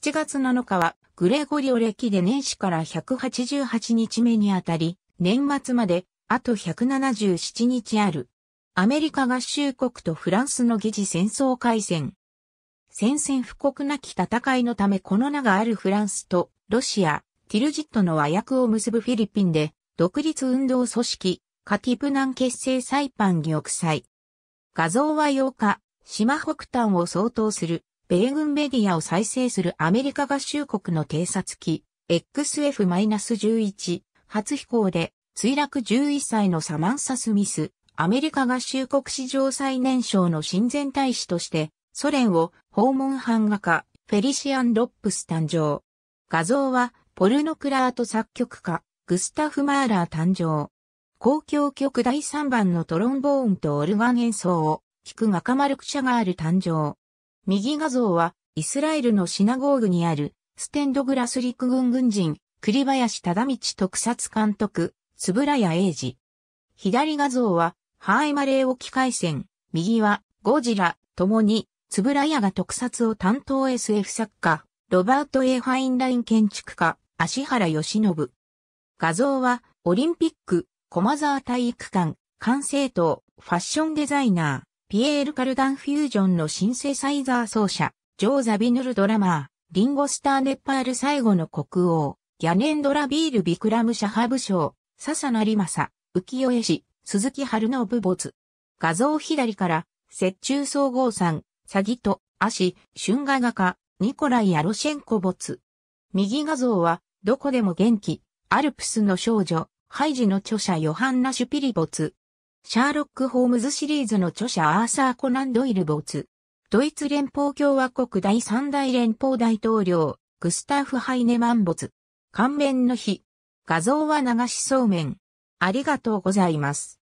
7月7日は、グレゴリオ歴で年始から188日目にあたり、年末まで、あと177日ある。アメリカ合衆国とフランスの疑似戦争開戦。戦線布告なき戦いのためこの名があるフランスとロシア、ティルジットの和訳を結ぶフィリピンで、独立運動組織、カティプナン結成サイパン玉砕。画像は8日、島北端を相当する米軍メディアを再生するアメリカ合衆国の偵察機 XF-11 初飛行で墜落11歳のサマンサ・スミス、アメリカ合衆国史上最年少の親善大使としてソ連を訪問版画家フェリシアン・ロップス誕生。画像はポルノクラート作曲家グスタフ・マーラー誕生。公共曲第3番のトロンボーンとオルガン演奏を、聴く画家マルク・シャガール誕生。右画像は、イスラエルのシナゴーグにある、ステンドグラス陸軍軍人、栗林忠道特撮監督、つぶらや英二。左画像は、ハーイマレー沖海戦、右は、ゴジラ、ともに、つぶらやが特撮を担当 SF 作家、ロバート・ A・ ファインライン建築家、足原義信。画像は、オリンピック、駒沢体育館、管制塔、ファッションデザイナー。ピエール・カルダン・フュージョンのシンセサイザー奏者、ジョー・ザビヌル・ドラマー、リンゴ・スター・ネッパール最後の国王、ギャネンドラ・ビール・ビクラム・シャハブ賞、笹成サ、浮世絵師、鈴木春信没。画像左から、雪中総合ん、サギと、足、春画画家、ニコライ・アロシェンコ没。右画像は、どこでも元気、アルプスの少女、ハイジの著者ヨハンナ・シュピリ没。シャーロック・ホームズシリーズの著者アーサー・コナン・ドイルボツ。ドイツ連邦共和国第三大連邦大統領、グスターフ・ハイネマンボツ。勘弁の日。画像は流しそうめん。ありがとうございます。